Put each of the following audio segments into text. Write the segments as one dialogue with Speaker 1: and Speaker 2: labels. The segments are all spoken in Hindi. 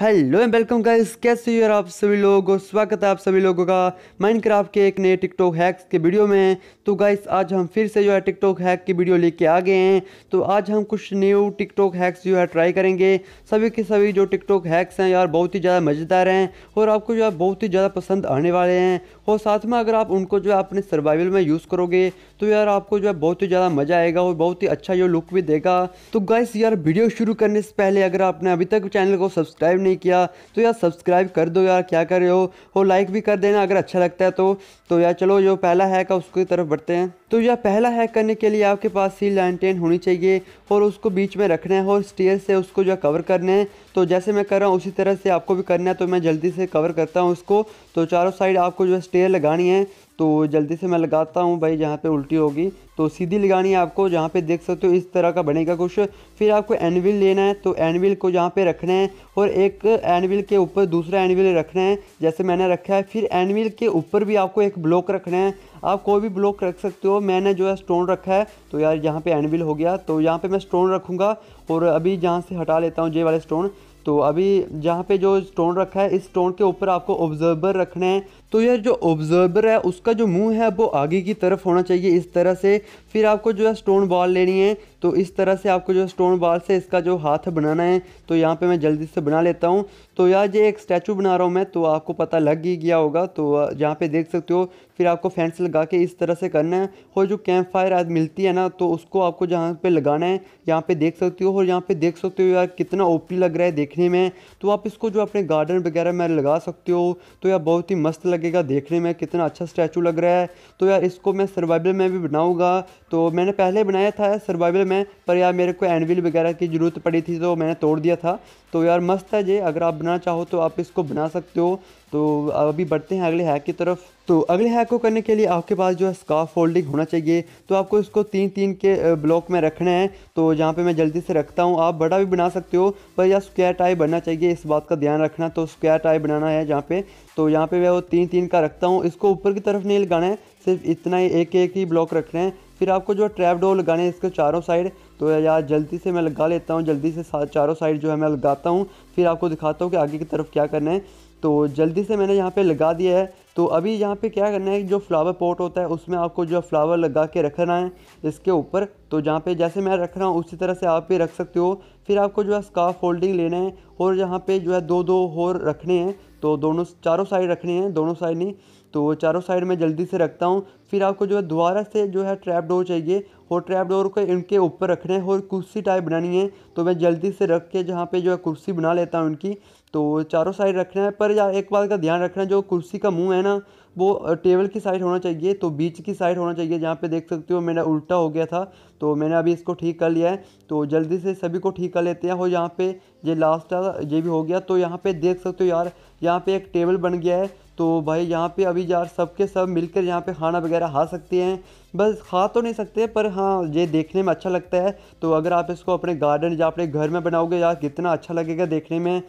Speaker 1: हेलो एंड वेलकम गाइस कैसे हो आप सभी लोगों को स्वागत है आप सभी लोगों का माइनक्राफ्ट के एक नए टिकटॉक हैक्स के वीडियो में तो गाइस आज हम फिर से जो है टिकटॉक हैक की वीडियो लेके आ गए हैं तो आज हम कुछ न्यू टिकटॉक हैक्स जो है ट्राई करेंगे सभी के सभी जो टिकटॉक हैक्स हैं यार बहुत ही ज़्यादा मज़ेदार हैं और आपको जो है बहुत ही ज़्यादा पसंद आने वाले हैं और साथ में अगर आप उनको जो है अपने सर्वाइवल में यूज़ करोगे तो यार आपको जो है बहुत ही ज़्यादा मज़ा आएगा और बहुत ही अच्छा जो लुक भी देगा तो गाइस यार वीडियो शुरू करने से पहले अगर आपने अभी तक चैनल को सब्सक्राइब नहीं किया तो यार सब्सक्राइब कर दो यार क्या कर रहे हो और लाइक भी कर देना अगर अच्छा लगता है तो तो यार चलो जो पहला हैक है उसकी तरफ बढ़ते हैं तो यार पहला हैक करने के लिए आपके पास सी लाइन होनी चाहिए और उसको बीच में रखना है और स्टेयर से उसको जो कवर करना है तो जैसे मैं कर रहा हूँ उसी तरह से आपको भी करना है तो मैं जल्दी से कवर करता हूँ उसको तो चारों साइड आपको जो है स्टेयर लगानी है तो जल्दी से मैं लगाता हूँ भाई जहाँ पे उल्टी होगी तो सीधी लगानी है आपको जहाँ पे देख सकते हो इस तरह का बनेगा कुछ फिर आपको एनविल लेना है तो एनविल को जहाँ पे रखना है और एक एनविल के ऊपर दूसरा एनविल रखना है जैसे मैंने रखा है फिर एनविल के ऊपर भी आपको एक ब्लॉक रखना है आप कोई भी ब्लॉक रख सकते हो मैंने जो है स्टोन रखा है तो यार यहाँ पे एनविल हो गया तो यहाँ पे मैं स्टोन रखूँगा और अभी जहाँ से हटा लेता हूँ जे वाले स्टोन तो अभी जहाँ पे जो स्टोन रखा है इस स्टोन के ऊपर आपको ऑब्जर्वर रखने हैं तो यार जो ऑब्जर्वर है उसका जो मुंह है वो आगे की तरफ होना चाहिए इस तरह से फिर आपको जो है स्टोन बॉल लेनी है तो इस तरह से आपको जो स्टोन बॉल से इसका जो हाथ बनाना है तो यहाँ पे मैं जल्दी से बना लेता हूँ तो यार ये एक स्टैचू बना रहा हूँ मैं तो आपको पता लग ही गया होगा तो यहाँ पे देख सकते हो फिर आपको फैंस लगा के इस तरह से करना है और जो कैंप फायर आज मिलती है ना तो उसको आपको जहाँ पे लगाना है यहाँ पे देख सकते हो और यहाँ पे देख सकते हो यार कितना ओपी लग रहा है देखने में तो आप इसको जो अपने गार्डन वगैरह में लगा सकते हो तो यार बहुत ही मस्त लग लगेगा देखने में कितना अच्छा स्टैचू लग रहा है तो यार इसको मैं सर्वाइवल में भी बनाऊंगा तो मैंने पहले बनाया था सर्वाइवल में पर यार मेरे को एनविल वगैरह की ज़रूरत पड़ी थी तो मैंने तोड़ दिया था तो यार मस्त है ये अगर आप बनाना चाहो तो आप इसको बना सकते हो तो अभी बढ़ते हैं अगले हैक की तरफ तो अगले हैक को करने के लिए आपके पास जो है स्काफ फोल्डिंग होना चाहिए तो आपको इसको तीन तीन के ब्लॉक में रखना है तो जहाँ पर मैं जल्दी से रखता हूँ आप बड़ा भी बना सकते हो पर यार स्क्वायर टाई बनना चाहिए इस बात का ध्यान रखना तो स्क्वायर टाई बनाना है जहाँ पर तो यहाँ पर मैं वो तीन तीन का रखता हूँ इसको ऊपर की तरफ नहीं लगाना है सिर्फ इतना ही एक एक ही ब्लॉक रखना है फिर आपको जो ट्रैप डोर लगाने हैं इसके चारों साइड तो यार जल्दी से मैं लगा लेता हूँ जल्दी से चारों साइड जो है मैं लगाता हूँ फिर आपको दिखाता हूँ कि आगे की तरफ क्या करना है तो जल्दी से मैंने यहाँ पे लगा दिया है तो अभी यहाँ पे क्या करना है जो फ्लावर पॉट होता है उसमें आपको जो फ्लावर लगा के रखना है इसके ऊपर तो जहाँ पे जैसे मैं रख रहा हूँ उसी तरह से आप भी रख सकते हो फिर आपको जो है स्काफ फोल्डिंग लेना है और यहाँ पे जो है दो दो होर रखने हैं तो दोनों चारों साइड रखने हैं दोनों साइड नहीं तो चारों साइड में जल्दी से रखता हूँ फिर आपको जो है दोबारा से जो है ट्रैप डोर चाहिए और ट्रैप डोर को इनके ऊपर रखना है और कुर्सी टाइप बनानी है तो मैं जल्दी से रख के जहाँ पे जो है कुर्सी बना लेता हूँ इनकी तो चारों साइड रखना है पर यार एक बात का ध्यान रखना है जो कुर्सी का मुंह है ना वो टेबल की साइड होना चाहिए तो बीच की साइड होना चाहिए जहाँ पे देख सकते हो मेरा उल्टा हो गया था तो मैंने अभी इसको ठीक कर लिया है तो जल्दी से सभी को ठीक कर लेते हैं और यहाँ पे ये लास्ट ये भी हो गया तो यहाँ पे देख सकते हो यार यहाँ पे एक टेबल बन गया है तो भाई यहाँ पे अभी यार सब के सब मिलकर यहाँ पे खाना वगैरह खा सकते हैं बस खा तो नहीं सकते पर हाँ ये देखने में अच्छा लगता है तो अगर आप इसको अपने गार्डन या अपने घर में बनाओगे यार कितना अच्छा लगेगा देखने में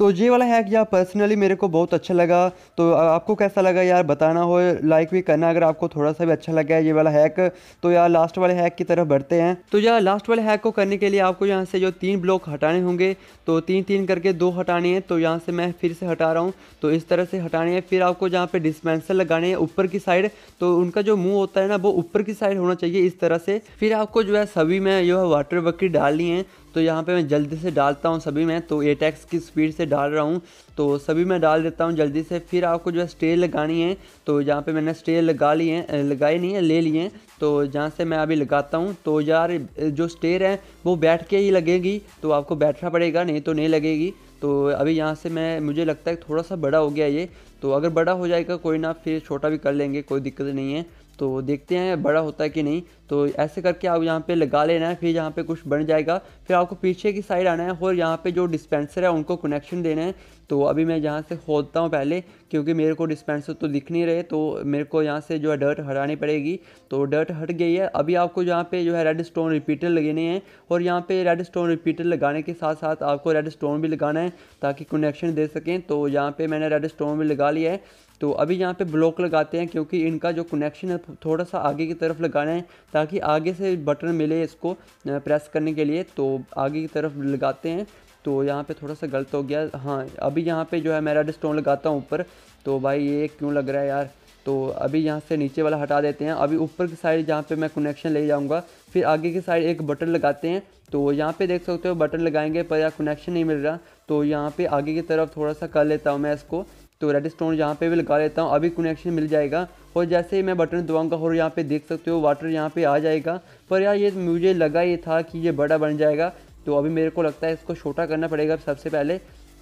Speaker 1: तो ये वाला हैक यार पर्सनली मेरे को बहुत अच्छा लगा तो आपको कैसा लगा यार बताना हो लाइक भी करना अगर आपको थोड़ा सा भी अच्छा लगा है ये वाला हैक तो यार लास्ट वाले हैक की तरफ बढ़ते हैं तो यार लास्ट वाले हैक को करने के लिए आपको यहाँ से जो तीन ब्लॉक हटाने होंगे तो तीन तीन करके दो हटाने हैं तो यहाँ से मैं फिर से हटा रहा हूँ तो इस तरह से हटाने हैं फिर आपको जहाँ पर डिस्पेंसर लगाने हैं ऊपर की साइड तो उनका जो मुँह होता है ना वो ऊपर की साइड होना चाहिए इस तरह से फिर आपको जो है सभी में जो है वाटर बकरी डालनी है तो यहाँ पे मैं जल्दी से डालता हूँ सभी में तो एट एक्स की स्पीड से डाल रहा हूँ तो सभी में डाल देता हूँ जल्दी से फिर आपको जो है स्टे लगानी है तो यहाँ पे मैंने स्टे लगा लिए हैं लगाए नहीं है ले लिए तो जहाँ से मैं अभी लगाता हूँ तो यार जो स्टेयर है वो बैठ के ही लगेगी तो आपको बैठना पड़ेगा नहीं तो नहीं लगेगी तो अभी यहाँ से मैं मुझे लगता है थोड़ा सा बड़ा हो गया ये तो अगर बड़ा हो जाएगा कोई ना फिर छोटा भी कर लेंगे कोई दिक्कत नहीं है तो देखते हैं बड़ा होता है कि नहीं तो ऐसे करके आप यहाँ पे लगा लेना है फिर यहाँ पे कुछ बन जाएगा फिर आपको पीछे की साइड आना है और यहाँ पे जो डिस्पेंसर है उनको कनेक्शन देना है तो अभी मैं यहाँ से खोदता हूँ पहले क्योंकि मेरे को डिस्पेंसर तो दिख नहीं रहे तो मेरे को यहाँ से जो है डर्ट हटानी पड़ेगी तो डर्ट हट गई है अभी आपको यहाँ पे जो है रेड स्टोन रिपीटर लगेने हैं और यहाँ पे रेड स्टोन रिपीटर लगाने के साथ साथ आपको रेड स्टोन भी लगाना है ताकि कनेक्शन दे सकें तो यहाँ पर मैंने रेड स्टोन भी लगा लिया है तो अभी यहाँ पे ब्लॉक लगाते हैं क्योंकि इनका जो कनेक्शन है थोड़ा सा आगे की तरफ लगाना है ताकि आगे से बटन मिले इसको प्रेस करने के लिए तो आगे की तरफ लगाते हैं तो यहाँ पे थोड़ा सा गलत हो गया हाँ अभी यहाँ पे जो है मैं रेड स्टोन लगाता हूँ ऊपर तो भाई ये क्यों लग रहा है यार तो अभी यहाँ से नीचे वाला हटा देते हैं अभी ऊपर की साइड जहाँ पे मैं कनेक्शन ले जाऊँगा फिर आगे की साइड एक बटन लगाते हैं तो यहाँ पे देख सकते हो बटन लगाएंगे पर यार कनेक्शन नहीं मिल रहा तो यहाँ पे आगे की तरफ थोड़ा सा कर लेता हूँ मैं इसको तो रेड स्टोन यहाँ पर भी लगा लेता हूँ अभी कनेक्शन मिल जाएगा और जैसे ही मैं बटन दबाऊँगा और यहाँ पर देख सकते हो वाटर यहाँ पर आ जाएगा पर यार ये मुझे लगा ये था कि ये बड़ा बन जाएगा तो अभी मेरे को लगता है इसको छोटा करना पड़ेगा सबसे पहले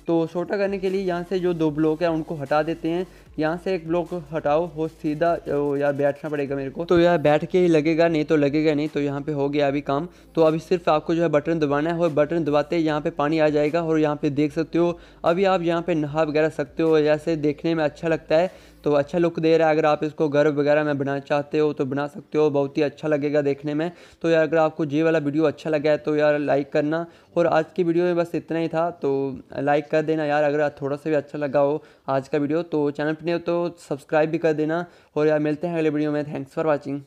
Speaker 1: तो छोटा करने के लिए यहाँ से जो दो ब्लॉक है उनको हटा देते हैं यहाँ से एक ब्लॉक हटाओ हो सीधा यार बैठना पड़ेगा मेरे को तो यार बैठ के ही लगेगा नहीं तो लगेगा नहीं तो यहाँ पे हो गया अभी काम तो अभी सिर्फ आपको जो है बटन दबाना है और बटन दबाते ही यहाँ पे पानी आ जाएगा और यहाँ पे देख सकते हो अभी आप यहाँ पे नहा वगैरह सकते हो जैसे देखने में अच्छा लगता है तो अच्छा लुक दे रहा है अगर आप इसको घर वगैरह में बनाना चाहते हो तो बना सकते हो बहुत ही अच्छा लगेगा देखने में तो यार अगर आपको ये वाला वीडियो अच्छा लगा है तो यार लाइक करना और आज की वीडियो में बस इतना ही था तो लाइक कर देना यार अगर थोड़ा सा भी अच्छा लगा हो आज का वीडियो तो चैनल पर नहीं हो तो सब्सक्राइब भी कर देना और यार मिलते हैं अगले वीडियो में थैंक्स फॉर वॉचिंग